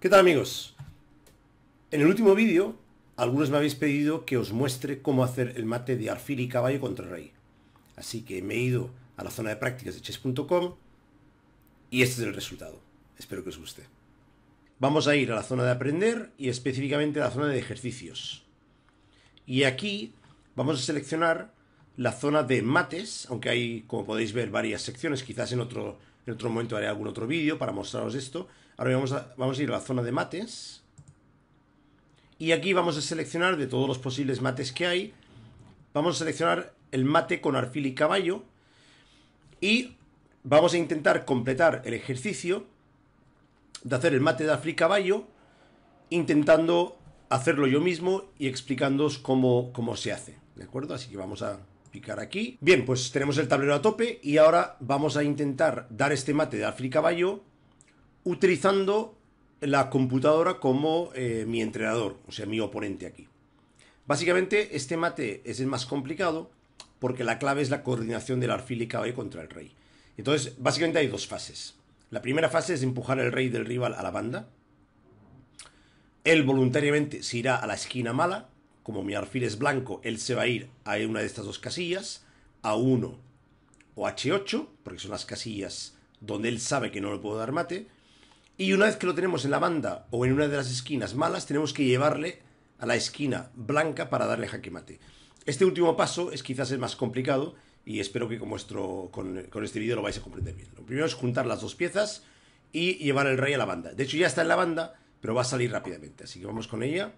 ¿Qué tal amigos? En el último vídeo, algunos me habéis pedido que os muestre cómo hacer el mate de alfil y caballo contra rey. Así que me he ido a la zona de prácticas de chess.com y este es el resultado. Espero que os guste. Vamos a ir a la zona de aprender y específicamente a la zona de ejercicios. Y aquí vamos a seleccionar la zona de mates, aunque hay, como podéis ver, varias secciones. Quizás en otro en otro momento haré algún otro vídeo para mostraros esto. Ahora vamos a, vamos a ir a la zona de mates. Y aquí vamos a seleccionar de todos los posibles mates que hay. Vamos a seleccionar el mate con arfil y caballo. Y vamos a intentar completar el ejercicio de hacer el mate de arfil y caballo. Intentando hacerlo yo mismo y explicándoos cómo, cómo se hace. ¿De acuerdo? Así que vamos a, picar aquí. Bien, pues tenemos el tablero a tope y ahora vamos a intentar dar este mate de alfil caballo utilizando la computadora como eh, mi entrenador, o sea, mi oponente aquí. Básicamente, este mate es el más complicado porque la clave es la coordinación del alfil y caballo contra el rey. Entonces, básicamente hay dos fases. La primera fase es empujar al rey del rival a la banda. Él voluntariamente se irá a la esquina mala como mi arfil es blanco, él se va a ir a una de estas dos casillas, A1 o H8, porque son las casillas donde él sabe que no le puedo dar mate. Y una vez que lo tenemos en la banda o en una de las esquinas malas, tenemos que llevarle a la esquina blanca para darle jaque mate. Este último paso es quizás el más complicado y espero que con, con este vídeo lo vais a comprender bien. Lo primero es juntar las dos piezas y llevar el rey a la banda. De hecho ya está en la banda, pero va a salir rápidamente, así que vamos con ella.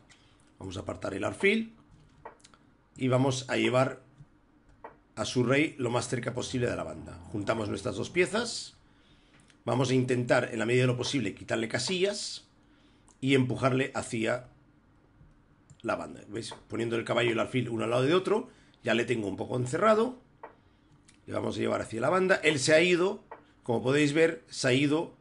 Vamos a apartar el alfil y vamos a llevar a su rey lo más cerca posible de la banda. Juntamos nuestras dos piezas, vamos a intentar en la medida de lo posible quitarle casillas y empujarle hacia la banda. ¿Veis? Poniendo el caballo y el alfil uno al lado de otro, ya le tengo un poco encerrado, le vamos a llevar hacia la banda. Él se ha ido, como podéis ver, se ha ido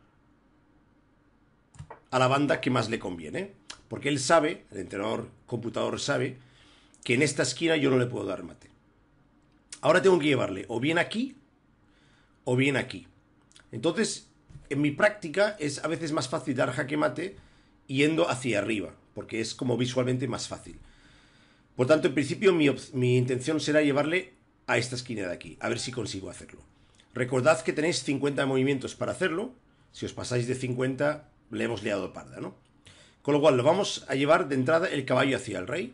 a la banda que más le conviene. Porque él sabe, el entrenador computador sabe, que en esta esquina yo no le puedo dar mate. Ahora tengo que llevarle o bien aquí o bien aquí. Entonces, en mi práctica es a veces más fácil dar jaque mate yendo hacia arriba, porque es como visualmente más fácil. Por tanto, en principio mi, mi intención será llevarle a esta esquina de aquí, a ver si consigo hacerlo. Recordad que tenéis 50 movimientos para hacerlo. Si os pasáis de 50, le hemos liado parda, ¿no? Con lo cual, lo vamos a llevar de entrada el caballo hacia el rey.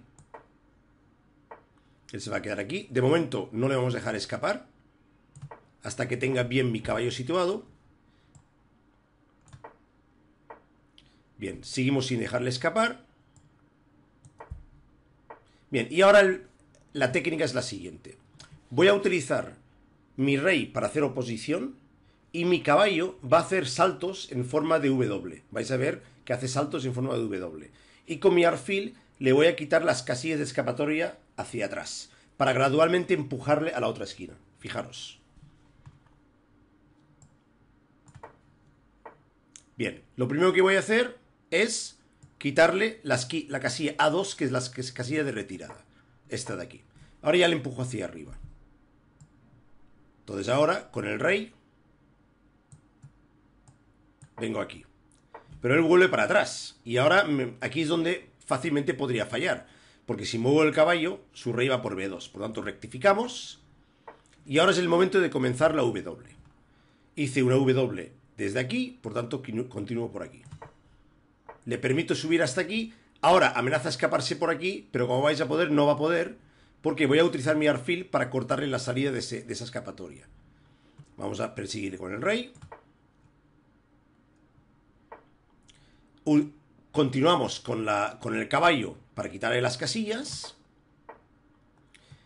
Él se va a quedar aquí. De momento, no le vamos a dejar escapar. Hasta que tenga bien mi caballo situado. Bien, seguimos sin dejarle escapar. Bien, y ahora la técnica es la siguiente. Voy a utilizar mi rey para hacer oposición y mi caballo va a hacer saltos en forma de W. Vais a ver que hace saltos en forma de W. Y con mi arfil le voy a quitar las casillas de escapatoria hacia atrás, para gradualmente empujarle a la otra esquina. Fijaros. Bien, lo primero que voy a hacer es quitarle la casilla A2, que es la casilla de retirada. Esta de aquí. Ahora ya le empujo hacia arriba. Entonces ahora, con el rey, vengo aquí. Pero él vuelve para atrás. Y ahora aquí es donde fácilmente podría fallar. Porque si muevo el caballo, su rey va por B2. Por tanto, rectificamos. Y ahora es el momento de comenzar la W. Hice una W desde aquí, por tanto, continúo por aquí. Le permito subir hasta aquí. Ahora amenaza escaparse por aquí, pero como vais a poder, no va a poder. Porque voy a utilizar mi arfil para cortarle la salida de, esa escapatoria. Vamos a perseguir con el rey. continuamos con, el caballo para quitarle las casillas.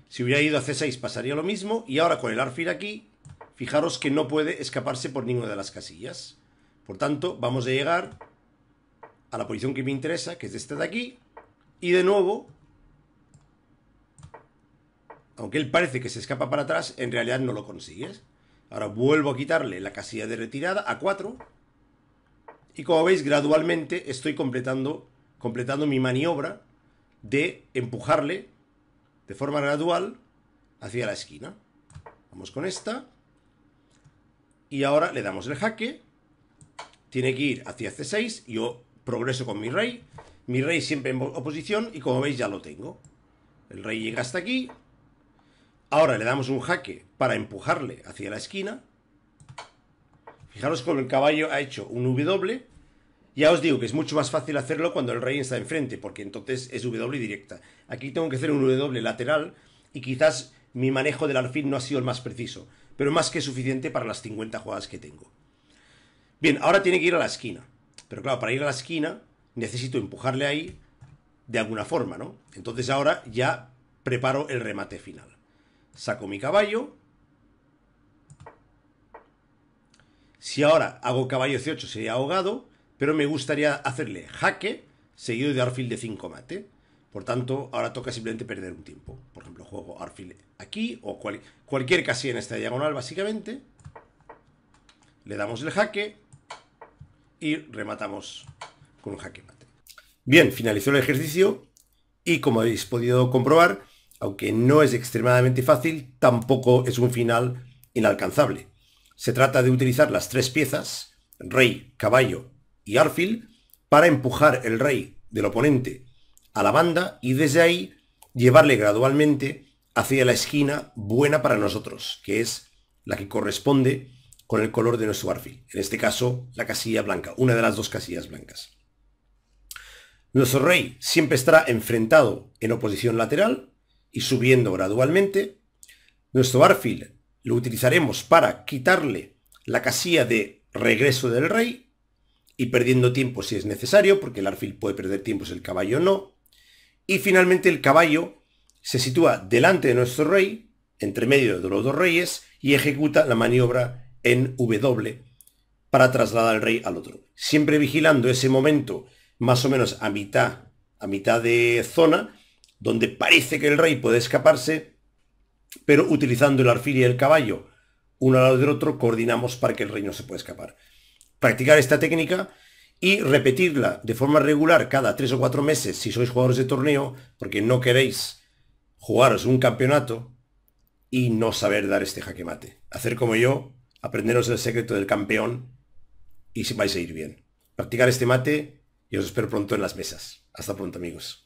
Si hubiera ido a C6 pasaría lo mismo. Y ahora con el alfil aquí, fijaros que no puede escaparse por ninguna de las casillas. Por tanto, vamos a llegar a la posición que me interesa, que es esta de aquí. Y de nuevo, aunque él parece que se escapa para atrás, en realidad no lo consigues. Ahora vuelvo a quitarle la casilla de retirada a 4. Y como veis, gradualmente estoy completando, completando mi maniobra de empujarle de forma gradual hacia la esquina. Vamos con esta. Y ahora le damos el jaque. Tiene que ir hacia C6. Yo progreso con mi rey. Mi rey siempre en oposición y como veis ya lo tengo. El rey llega hasta aquí. Ahora le damos un jaque para empujarle hacia la esquina. Fijaros cómo el caballo ha hecho un W. Ya os digo que es mucho más fácil hacerlo cuando el rey está enfrente, porque entonces es W directa. Aquí tengo que hacer un W lateral y quizás mi manejo del alfil no ha sido el más preciso, pero más que suficiente para las 50 jugadas que tengo. Bien, ahora tiene que ir a la esquina. Pero claro, para ir a la esquina necesito empujarle ahí de alguna forma, ¿no? Entonces ahora ya preparo el remate final. Saco mi caballo, Si ahora hago caballo C8 sería ahogado, pero me gustaría hacerle jaque seguido de arfil de 5 mate. Por tanto, ahora toca simplemente perder un tiempo. Por ejemplo, juego arfil aquí o cualquier casilla en esta diagonal, básicamente. Le damos el jaque y rematamos con un jaque mate. Bien, finalizó el ejercicio y como habéis podido comprobar, aunque no es extremadamente fácil, tampoco es un final inalcanzable se trata de utilizar las tres piezas, rey, caballo y alfil, para empujar el rey del oponente a la banda y desde ahí llevarle gradualmente hacia la esquina buena para nosotros, que es la que corresponde con el color de nuestro alfil. En este caso, la casilla blanca, una de las dos casillas blancas. Nuestro rey siempre estará enfrentado en oposición lateral y subiendo gradualmente. Nuestro arfil lo utilizaremos para quitarle la casilla de regreso del rey y perdiendo tiempo si es necesario, porque el arfil puede perder tiempo si el caballo no. Y finalmente el caballo se sitúa delante de nuestro rey, entre medio de los dos reyes, y ejecuta la maniobra en W para trasladar al rey al otro. Siempre vigilando ese momento más o menos a mitad, a mitad de zona, donde parece que el rey puede escaparse, pero utilizando el arfil y el caballo uno al lado del otro, coordinamos para que el rey no se pueda escapar. Practicar esta técnica y repetirla de forma regular cada tres o cuatro meses si sois jugadores de torneo, porque no queréis jugaros un campeonato y no saber dar este jaque mate. Hacer como yo, aprenderos el secreto del campeón y si vais a ir bien. Practicar este mate y os espero pronto en las mesas. Hasta pronto amigos.